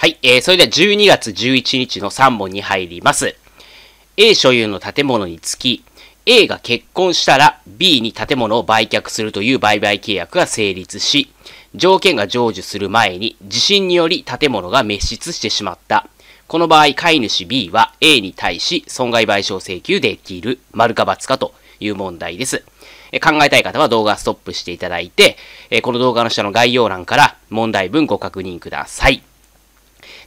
はい、えー、それでは12月11日の3問に入ります。A 所有の建物につき、A が結婚したら B に建物を売却するという売買契約が成立し、条件が成就する前に地震により建物が滅失してしまった。この場合、飼い主 B は A に対し損害賠償請求できる、丸か×かという問題です。考えたい方は動画ストップしていただいて、この動画の下の概要欄から問題文ご確認ください。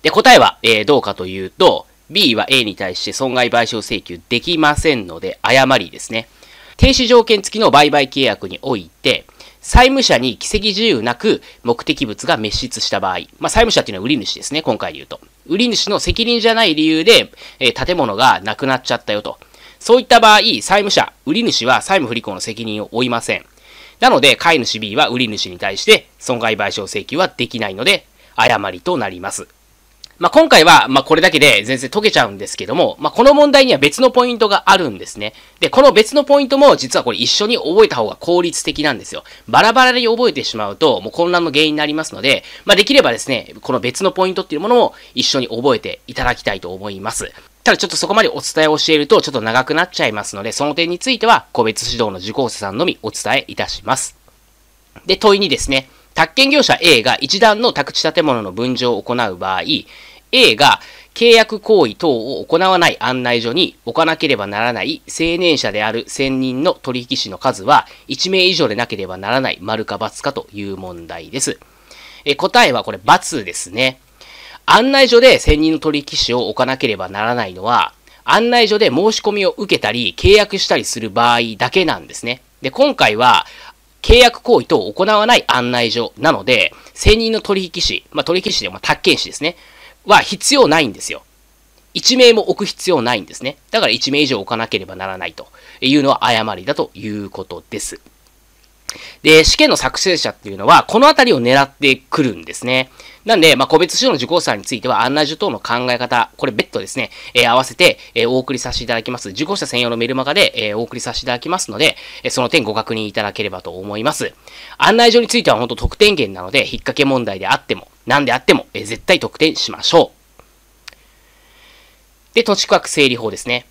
で、答えは、えー、どうかというと、B は A に対して損害賠償請求できませんので、誤りですね。停止条件付きの売買契約において、債務者に奇跡自由なく目的物が滅失した場合、まあ、債務者っていうのは売り主ですね、今回で言うと。売り主の責任じゃない理由で、えー、建物がなくなっちゃったよと。そういった場合、債務者、売り主は債務不履行の責任を負いません。なので、買い主 B は売り主に対して損害賠償請求はできないので、誤りとなります。まあ、今回は、まあ、これだけで全然解けちゃうんですけども、まあ、この問題には別のポイントがあるんですね。で、この別のポイントも実はこれ一緒に覚えた方が効率的なんですよ。バラバラに覚えてしまうと、もう混乱の原因になりますので、まあ、できればですね、この別のポイントっていうものも一緒に覚えていただきたいと思います。ただちょっとそこまでお伝えを教えるとちょっと長くなっちゃいますので、その点については個別指導の受講者さんのみお伝えいたします。で、問いにですね、宅建業者 A が一段の宅地建物の分譲を行う場合、A が契約行為等を行わない案内所に置かなければならない青年者である専任の取引士の数は1名以上でなければならない丸か×かという問題です。え答えはこれ×ですね。案内所で専任の取引士を置かなければならないのは、案内所で申し込みを受けたり契約したりする場合だけなんですね。で、今回は契約行為等を行わない案内所なので、専任の取引士、まあ、取引士でも、宅建士ですね、は必要ないんですよ。1名も置く必要ないんですね。だから1名以上置かなければならないというのは誤りだということです。で、試験の作成者っていうのは、このあたりを狙ってくるんですね。なんで、まあ、個別指導の受講者については、案内所等の考え方、これ別途ですね、えー、合わせて、えー、お送りさせていただきます。受講者専用のメルマガで、えー、お送りさせていただきますので、えその点ご確認いただければと思います。案内所については本当得点源なので、引っ掛け問題であっても、何であっても、え絶対得点しましょう。で、土地区画整理法ですね。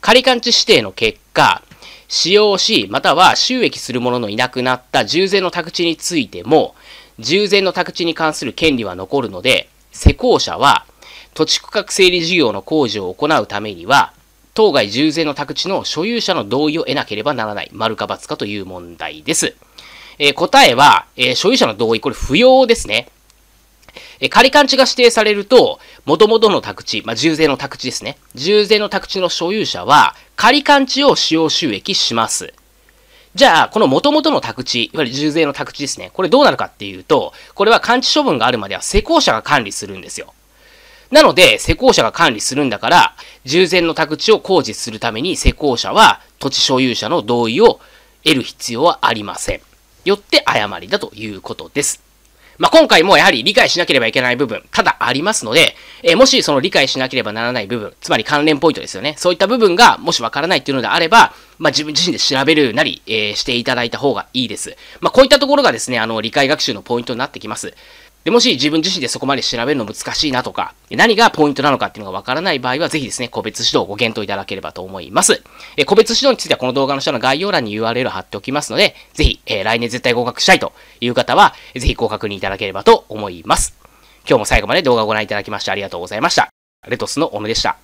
仮勘地指定の結果、使用し、または収益する者のいなくなった従前の宅地についても、従前の宅地に関する権利は残るので、施工者は土地区画整理事業の工事を行うためには、当該従前の宅地の所有者の同意を得なければならない、丸か×かという問題です。えー、答えは、えー、所有者の同意、これ不要ですね。え仮勘地が指定されると、元々の宅地、まあ、重税の宅地ですね。重税の宅地の所有者は、仮勘地を使用収益します。じゃあ、この元々の宅地、いわゆる重税の宅地ですね。これどうなるかっていうと、これは完治処分があるまでは施工者が管理するんですよ。なので、施工者が管理するんだから、従前の宅地を工事するために施工者は土地所有者の同意を得る必要はありません。よって誤りだということです。まあ、今回もやはり理解しなければいけない部分、ただありますので、えー、もしその理解しなければならない部分、つまり関連ポイントですよね。そういった部分がもしわからないっていうのであれば、まあ、自分自身で調べるなり、えー、していただいた方がいいです。まあ、こういったところがですね、あの、理解学習のポイントになってきます。で、もし自分自身でそこまで調べるの難しいなとか、何がポイントなのかっていうのがわからない場合は、ぜひですね、個別指導をご検討いただければと思います。え個別指導についてはこの動画の下の概要欄に URL 貼っておきますので、ぜひ、えー、来年絶対合格したいという方は、ぜひご確認いただければと思います。今日も最後まで動画をご覧いただきましてありがとうございました。レトスの小野でした。